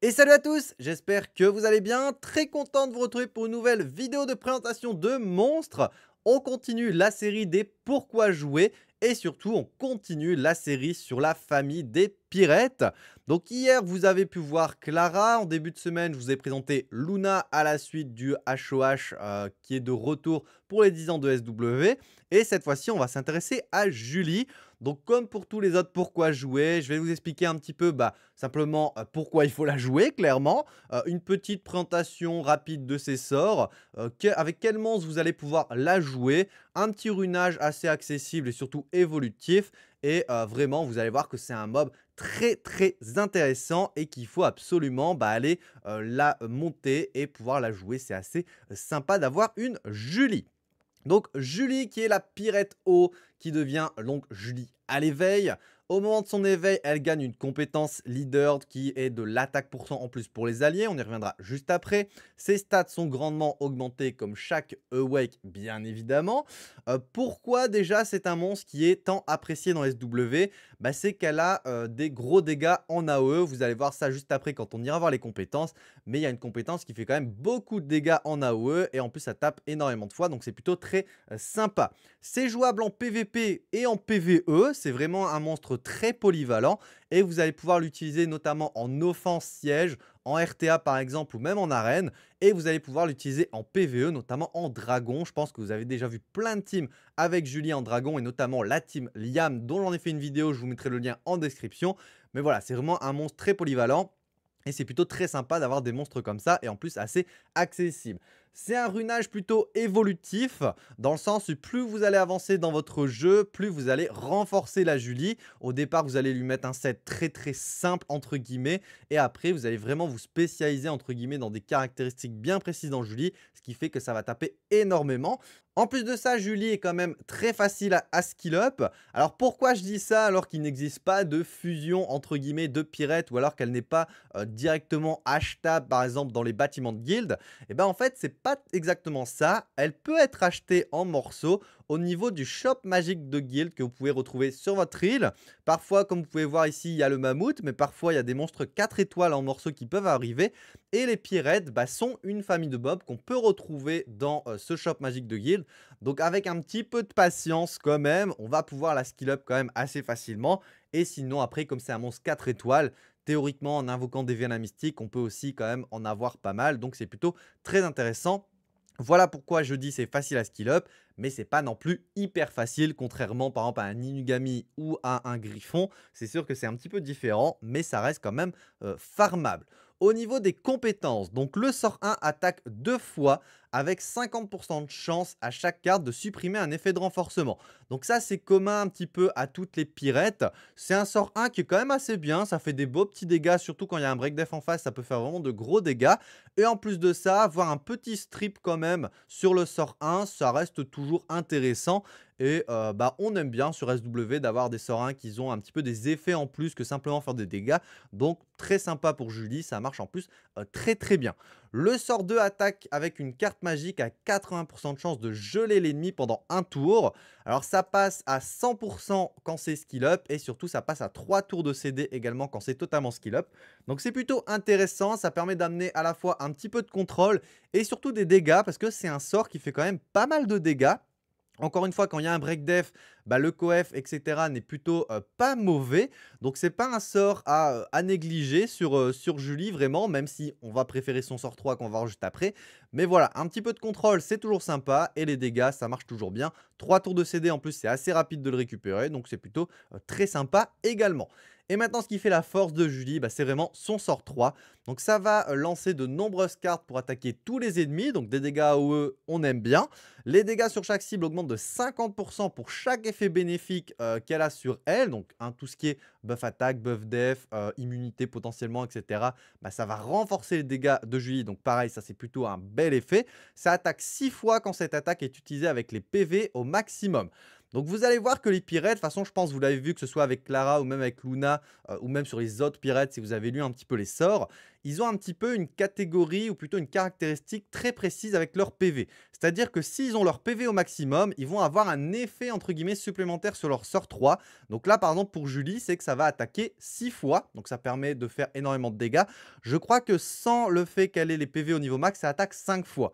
Et salut à tous, j'espère que vous allez bien, très content de vous retrouver pour une nouvelle vidéo de présentation de monstres. On continue la série des pourquoi jouer et surtout on continue la série sur la famille des pirates. Donc hier vous avez pu voir Clara, en début de semaine je vous ai présenté Luna à la suite du HOH euh, qui est de retour pour les 10 ans de SW et cette fois-ci on va s'intéresser à Julie. Donc comme pour tous les autres pourquoi jouer, je vais vous expliquer un petit peu bah, simplement euh, pourquoi il faut la jouer clairement, euh, une petite présentation rapide de ses sorts, euh, que, avec quel monstre vous allez pouvoir la jouer, un petit runage assez accessible et surtout évolutif, et vraiment, vous allez voir que c'est un mob très très intéressant et qu'il faut absolument bah, aller la monter et pouvoir la jouer. C'est assez sympa d'avoir une Julie. Donc Julie qui est la pirette O qui devient donc Julie à l'éveil. Au moment de son éveil, elle gagne une compétence leader qui est de l'attaque pour en plus pour les alliés, on y reviendra juste après. Ses stats sont grandement augmentées comme chaque Awake bien évidemment. Euh, pourquoi déjà c'est un monstre qui est tant apprécié dans SW bah, C'est qu'elle a euh, des gros dégâts en AOE, vous allez voir ça juste après quand on ira voir les compétences. Mais il y a une compétence qui fait quand même beaucoup de dégâts en AOE et en plus ça tape énormément de fois donc c'est plutôt très euh, sympa. C'est jouable en PVP et en PVE, c'est vraiment un monstre très polyvalent et vous allez pouvoir l'utiliser notamment en offense siège, en RTA par exemple ou même en arène et vous allez pouvoir l'utiliser en PVE notamment en dragon. Je pense que vous avez déjà vu plein de teams avec Julie en dragon et notamment la team Liam dont j'en ai fait une vidéo, je vous mettrai le lien en description. Mais voilà, c'est vraiment un monstre très polyvalent et c'est plutôt très sympa d'avoir des monstres comme ça et en plus assez accessible. C'est un runage plutôt évolutif, dans le sens où plus vous allez avancer dans votre jeu, plus vous allez renforcer la Julie. Au départ, vous allez lui mettre un set très très simple, entre guillemets, et après, vous allez vraiment vous spécialiser, entre guillemets, dans des caractéristiques bien précises dans Julie, ce qui fait que ça va taper énormément. En plus de ça, Julie est quand même très facile à, skill up. Alors pourquoi je dis ça alors qu'il n'existe pas de fusion entre guillemets de pirates ou alors qu'elle n'est pas euh, directement achetable par exemple dans les bâtiments de guildes Eh ben en fait c'est pas exactement ça, elle peut être achetée en morceaux au niveau du shop magique de guild que vous pouvez retrouver sur votre île. Parfois, comme vous pouvez voir ici, il y a le mammouth, mais parfois il y a des monstres 4 étoiles en morceaux qui peuvent arriver. Et les pirates bah, sont une famille de bob qu'on peut retrouver dans euh, ce shop magique de guild. Donc avec un petit peu de patience quand même, on va pouvoir la skill up quand même assez facilement. Et sinon après, comme c'est un monstre 4 étoiles, théoriquement, en invoquant des Vénas mystiques, on peut aussi quand même en avoir pas mal. Donc c'est plutôt très intéressant. Voilà pourquoi je dis c'est facile à skill up, mais c'est pas non plus hyper facile, contrairement par exemple à un Inugami ou à un Griffon. C'est sûr que c'est un petit peu différent, mais ça reste quand même euh, farmable. Au niveau des compétences, donc le sort 1 attaque deux fois avec 50% de chance à chaque carte de supprimer un effet de renforcement. Donc ça c'est commun un petit peu à toutes les pirettes. C'est un sort 1 qui est quand même assez bien, ça fait des beaux petits dégâts, surtout quand il y a un break def en face, ça peut faire vraiment de gros dégâts. Et en plus de ça, avoir un petit strip quand même sur le sort 1, ça reste toujours intéressant. Et euh, bah, on aime bien sur SW d'avoir des sorts 1 qui ont un petit peu des effets en plus que simplement faire des dégâts. Donc très sympa pour Julie, ça marche en plus euh, très très bien. Le sort 2 attaque avec une carte magique à 80% de chance de geler l'ennemi pendant un tour. Alors ça passe à 100% quand c'est skill up et surtout ça passe à 3 tours de CD également quand c'est totalement skill up. Donc c'est plutôt intéressant, ça permet d'amener à la fois un petit peu de contrôle et surtout des dégâts parce que c'est un sort qui fait quand même pas mal de dégâts. Encore une fois, quand il y a un break def, bah, le coef, etc. n'est plutôt pas mauvais. Donc c'est pas un sort à, négliger sur, sur Julie vraiment, même si on va préférer son sort 3 qu'on va voir juste après. Mais voilà, un petit peu de contrôle, c'est toujours sympa. Et les dégâts, ça marche toujours bien. 3 tours de CD en plus, c'est assez rapide de le récupérer. Donc c'est plutôt très sympa également. Et maintenant, ce qui fait la force de Julie, bah, c'est vraiment son sort 3. Donc ça va lancer de nombreuses cartes pour attaquer tous les ennemis. Donc des dégâts AOE, on aime bien. Les dégâts sur chaque cible augmentent de 50% pour chaque effet bénéfique euh, qu'elle a sur elle, donc un hein, tout ce qui est buff attaque, buff def, euh, immunité potentiellement, etc., bah, ça va renforcer les dégâts de Julie. Donc pareil, ça c'est plutôt un bel effet. Ça attaque six fois quand cette attaque est utilisée avec les PV au maximum. Donc vous allez voir que les pirates, de toute façon je pense vous l'avez vu que ce soit avec Clara ou même avec Luna euh, ou même sur les autres pirates si vous avez lu un petit peu les sorts, ils ont un petit peu une catégorie ou plutôt une caractéristique très précise avec leur PV. C'est-à-dire que s'ils ont leur PV au maximum, ils vont avoir un effet entre guillemets supplémentaire sur leur sort 3. Donc là par exemple pour Julie c'est que ça va attaquer 6 fois, donc ça permet de faire énormément de dégâts. Je crois que sans le fait qu'elle ait les PV au niveau max, ça attaque 5 fois.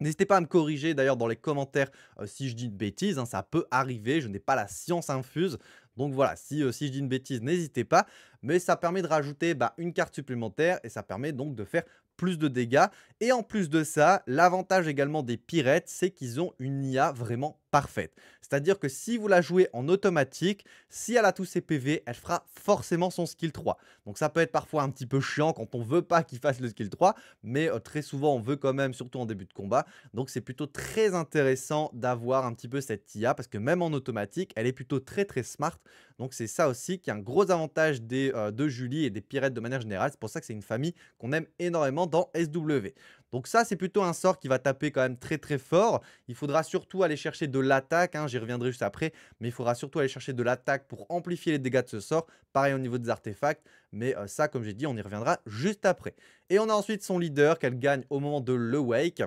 N'hésitez pas à me corriger d'ailleurs dans les commentaires euh, si je dis une bêtise, hein, ça peut arriver, je n'ai pas la science infuse. Donc voilà, si, euh, je dis une bêtise, n'hésitez pas. Mais ça permet de rajouter bah, une carte supplémentaire et ça permet donc de faire plus de dégâts. Et en plus de ça, l'avantage également des pirates, c'est qu'ils ont une IA vraiment parfaite. C'est-à-dire que si vous la jouez en automatique, si elle a tous ses PV, elle fera forcément son skill 3. Donc ça peut être parfois un petit peu chiant quand on veut pas qu'il fasse le skill 3, mais euh, très souvent on veut quand même, surtout en début de combat. Donc c'est plutôt très intéressant d'avoir un petit peu cette IA, parce que même en automatique, elle est plutôt très très smart. Donc c'est ça aussi qui est un gros avantage des, euh, de Julie et des pirates de manière générale. C'est pour ça que c'est une famille qu'on aime énormément dans SW. Donc ça, c'est plutôt un sort qui va taper quand même très très fort. Il faudra surtout aller chercher de l'attaque, hein, j'y reviendrai juste après, mais il faudra surtout aller chercher de l'attaque pour amplifier les dégâts de ce sort. Pareil au niveau des artefacts, mais euh, ça, comme j'ai dit, on y reviendra juste après. Et on a ensuite son leader qu'elle gagne au moment de l'Awake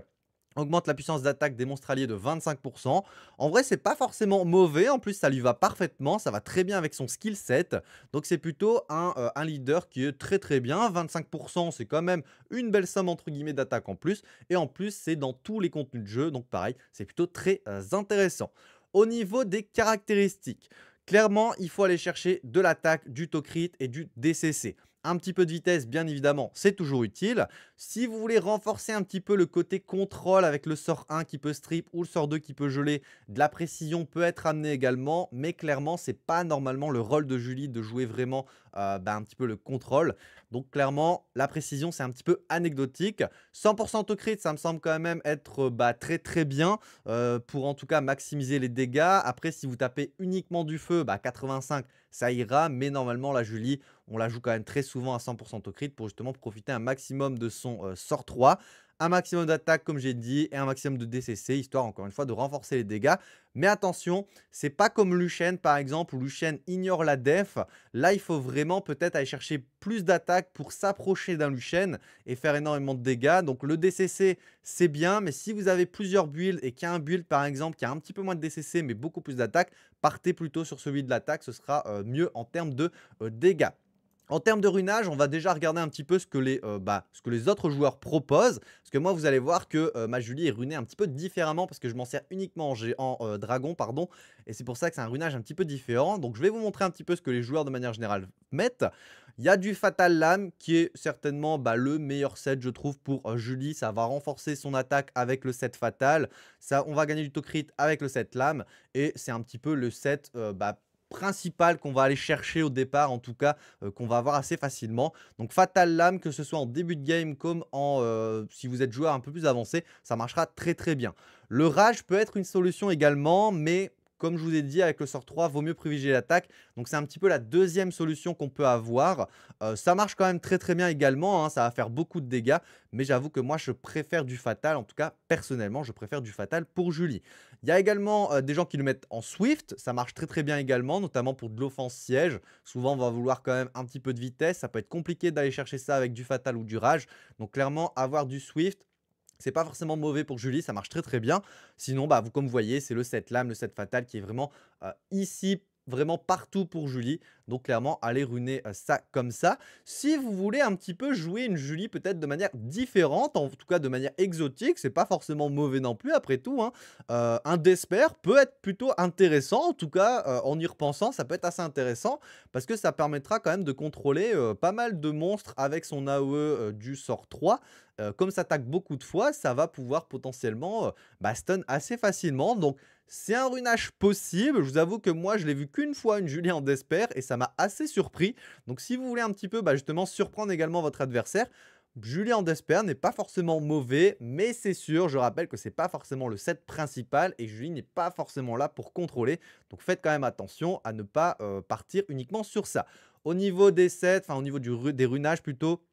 augmente la puissance d'attaque des monstres alliés de 25%. En vrai, c'est pas forcément mauvais, en plus ça lui va parfaitement, ça va très bien avec son skill set. Donc c'est plutôt un, euh, leader qui est très très bien, 25% c'est quand même une belle somme entre guillemets d'attaque en plus. Et en plus, c'est dans tous les contenus de jeu, donc pareil, c'est plutôt très euh, intéressant. Au niveau des caractéristiques, clairement, il faut aller chercher de l'attaque, du Tocrit et du DCC. Un petit peu de vitesse, bien évidemment, c'est toujours utile. Si vous voulez renforcer un petit peu le côté contrôle avec le sort 1 qui peut strip ou le sort 2 qui peut geler, de la précision peut être amenée également, mais clairement, c'est pas normalement le rôle de Julie de jouer vraiment euh, bah, un petit peu le contrôle. Donc clairement, la précision, c'est un petit peu anecdotique. 100% au crit ça me semble quand même être euh, bah, très très bien euh, pour en tout cas maximiser les dégâts. Après, si vous tapez uniquement du feu, bah, 85, ça ira. Mais normalement, la Julie, on la joue quand même très souvent à 100% au crit pour justement profiter un maximum de son sort 3 un maximum d'attaque comme j'ai dit et un maximum de DCC histoire encore une fois de renforcer les dégâts. Mais attention, c'est pas comme Lucien par exemple où Lucien ignore la def. Là, il faut vraiment peut-être aller chercher plus d'attaques pour s'approcher d'un Lucien et faire énormément de dégâts. Donc le DCC, c'est bien, mais si vous avez plusieurs builds et qu'il y a un build par exemple qui a un petit peu moins de DCC mais beaucoup plus d'attaque, partez plutôt sur celui de l'attaque, ce sera euh, mieux en termes de euh, dégâts. En termes de runage, on va déjà regarder un petit peu ce que les, euh, bah, ce que les autres joueurs proposent. Parce que moi, vous allez voir que euh, ma Julie est runée un petit peu différemment parce que je m'en sers uniquement en, en euh, dragon. pardon. Et c'est pour ça que c'est un runage un petit peu différent. Donc, je vais vous montrer un petit peu ce que les joueurs de manière générale mettent. Il y a du Fatal Lame qui est certainement bah, le meilleur set, je trouve, pour Julie. Ça va renforcer son attaque avec le set Fatal. Ça, on va gagner du Tocrit avec le set Lame. Et c'est un petit peu le set... Bah, principal qu'on va aller chercher au départ, en tout cas, euh, qu'on va avoir assez facilement. Donc Fatal Lame, que ce soit en début de game comme en, euh, si vous êtes joueur un peu plus avancé, ça marchera très très bien. Le Rage peut être une solution également, mais comme je vous ai dit, avec le sort 3, vaut mieux privilégier l'attaque. Donc c'est un petit peu la deuxième solution qu'on peut avoir. Euh, ça marche quand même très très bien également, hein. ça va faire beaucoup de dégâts. Mais j'avoue que moi je préfère du fatal, en tout cas personnellement je préfère du fatal pour Julie. Il y a également euh, des gens qui le mettent en Swift, ça marche très très bien également, notamment pour de l'offense siège. Souvent on va vouloir quand même un petit peu de vitesse, ça peut être compliqué d'aller chercher ça avec du fatal ou du rage. Donc clairement avoir du Swift, c'est pas forcément mauvais pour Julie, ça marche très très bien. Sinon, bah, vous, comme vous voyez, c'est le 7 lame, le 7 fatal qui est vraiment euh, ici vraiment partout pour Julie. Donc clairement, allez ruiner euh, ça comme ça. Si vous voulez un petit peu jouer une Julie peut-être de manière différente, en tout cas de manière exotique, c'est pas forcément mauvais non plus après tout. Hein. Euh, un Desper peut être plutôt intéressant, en tout cas en y repensant, ça peut être assez intéressant parce que ça permettra quand même de contrôler pas mal de monstres avec son AOE du sort 3. Euh, comme ça attaque beaucoup de fois, ça va pouvoir potentiellement euh, baston assez facilement. Donc c'est un runage possible. Je vous avoue que moi, je l'ai vu qu'une fois une Julie en et ça m'a assez surpris. Donc si vous voulez un petit peu bah, justement surprendre également votre adversaire, Julien Desper n'est pas forcément mauvais, mais c'est sûr, je rappelle que ce n'est pas forcément le set principal et Julie n'est pas forcément là pour contrôler. Donc faites quand même attention à ne pas euh, partir uniquement sur ça. Au niveau des sets, enfin au niveau du, des runages plutôt,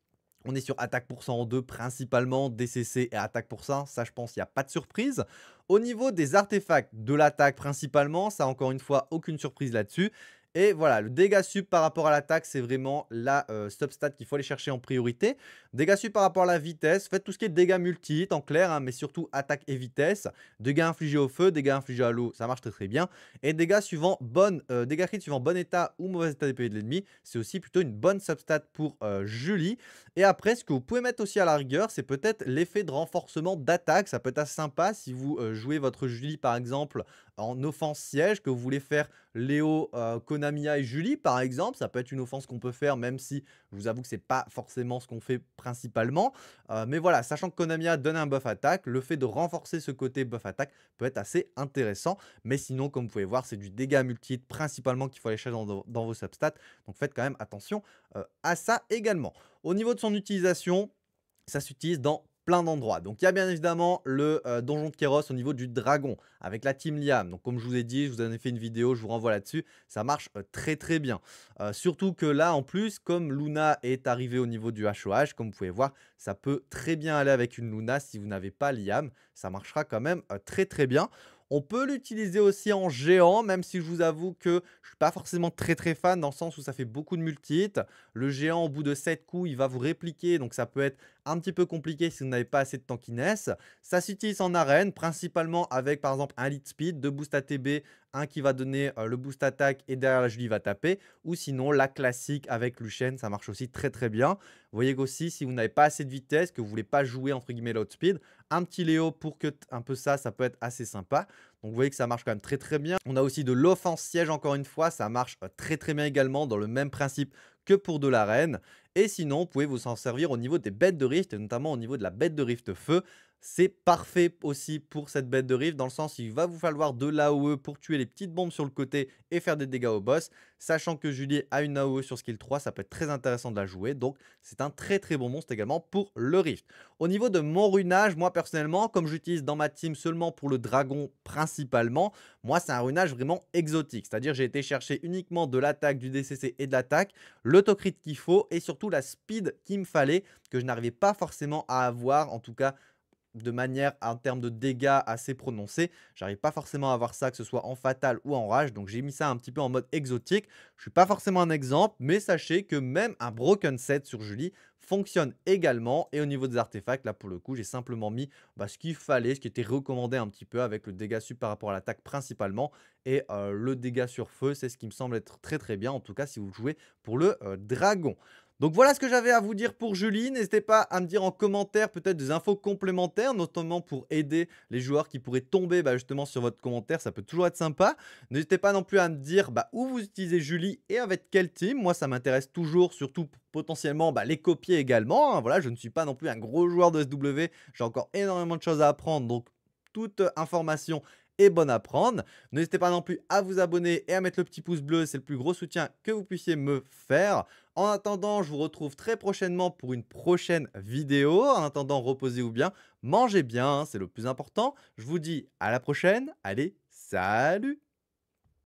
on est sur attaque pour 100 en 2 principalement, DCC et attaque pour 100, ça je pense il n'y a pas de surprise. Au niveau des artefacts de l'attaque principalement, ça encore une fois aucune surprise là-dessus. Et voilà, le dégât sub par rapport à l'attaque, c'est vraiment la euh, substat qu'il faut aller chercher en priorité. Dégâts sub par rapport à la vitesse, faites tout ce qui est dégâts multi en clair, hein, mais surtout attaque et vitesse. Dégâts infligés au feu, dégâts infligés à l'eau, ça marche très très bien. Et dégâts suivant bonne, euh, dégâts crit suivant bon état ou mauvais état des pays de l'ennemi, c'est aussi plutôt une bonne substat pour euh, Julie. Et après, ce que vous pouvez mettre aussi à la rigueur, c'est peut-être l'effet de renforcement d'attaque. Ça peut être assez sympa si vous jouez votre Julie par exemple en offense siège que vous voulez faire Léo, euh, Konamiya et Julie par exemple. Ça peut être une offense qu'on peut faire même si je vous avoue que c'est pas forcément ce qu'on fait principalement. Euh, mais voilà, sachant que Konamiya donne un buff attaque, le fait de renforcer ce côté buff attaque peut être assez intéressant. Mais sinon, comme vous pouvez voir, c'est du dégât multi principalement qu'il faut aller chercher dans, vos substats. Donc faites quand même attention euh, à ça également. Au niveau de son utilisation, ça s'utilise dans plein d'endroits. Donc il y a bien évidemment le euh, donjon de Kéros au niveau du dragon avec la team Liam. Donc comme je vous ai dit, je vous en ai fait une vidéo, je vous renvoie là-dessus. Ça marche euh, très très bien. Euh, surtout que là en plus, comme Luna est arrivée au niveau du HOH, comme vous pouvez voir, ça peut très bien aller avec une Luna si vous n'avez pas Liam. Ça marchera quand même très très bien. On peut l'utiliser aussi en géant, même si je vous avoue que je suis pas forcément très très fan dans le sens où ça fait beaucoup de multi Le géant, au bout de 7 coups, il va vous répliquer, donc ça peut être un petit peu compliqué si vous n'avez pas assez de tankiness. Ça s'utilise en arène, principalement avec par exemple un lead speed, deux boosts ATB, un qui va donner euh, le boost attaque et derrière la Julie va taper. Ou sinon la classique avec Lucien, ça marche aussi très très bien. Vous voyez qu'aussi si vous n'avez pas assez de vitesse, que vous voulez pas jouer entre guillemets l'out speed, un petit Léo pour que un peu ça, ça peut être assez sympa. Donc vous voyez que ça marche quand même très très bien. On a aussi de l'offense siège encore une fois, ça marche euh, très très bien également dans le même principe que pour de l'arène. Et sinon, vous pouvez vous en servir au niveau des bêtes de rift, et notamment au niveau de la bête de rift feu. C'est parfait aussi pour cette bête de rift, dans le sens il va vous falloir de l'AOE pour tuer les petites bombes sur le côté et faire des dégâts au boss. Sachant que Julie a une AOE sur skill 3, ça peut être très intéressant de la jouer. Donc c'est un très très bon monstre également pour le rift. Au niveau de mon runage, moi personnellement, comme j'utilise dans ma team seulement pour le dragon principalement, moi c'est un runage vraiment exotique. C'est-à-dire j'ai été chercher uniquement de l'attaque, du DCC et de l'attaque, l'autocrit qu'il faut et surtout la speed qu'il me fallait, que je n'arrivais pas forcément à avoir, en tout cas de manière en termes de dégâts assez prononcés. J'arrive pas forcément à avoir ça, que ce soit en fatal ou en rage, donc j'ai mis ça un petit peu en mode exotique. Je suis pas forcément un exemple, mais sachez que même un broken set sur Julie fonctionne également. Et au niveau des artefacts, là pour le coup, j'ai simplement mis bah, ce qu'il fallait, ce qui était recommandé un petit peu avec le dégât sub par rapport à l'attaque principalement. Et euh, le dégât sur feu, c'est ce qui me semble être très très bien, en tout cas si vous jouez pour le euh, dragon. Donc voilà ce que j'avais à vous dire pour Julie. N'hésitez pas à me dire en commentaire peut-être des infos complémentaires, notamment pour aider les joueurs qui pourraient tomber bah, justement sur votre commentaire. Ça peut toujours être sympa. N'hésitez pas non plus à me dire bah, où vous utilisez Julie et avec quel team. Moi, ça m'intéresse toujours, surtout potentiellement bah, les copier également. Hein. Voilà, je ne suis pas non plus un gros joueur de SW. J'ai encore énormément de choses à apprendre. Donc toute information est bonne à prendre. N'hésitez pas non plus à vous abonner et à mettre le petit pouce bleu, c'est le plus gros soutien que vous puissiez me faire. En attendant, je vous retrouve très prochainement pour une prochaine vidéo. En attendant, reposez-vous bien, mangez bien, hein, c'est le plus important. Je vous dis à la prochaine. Allez, salut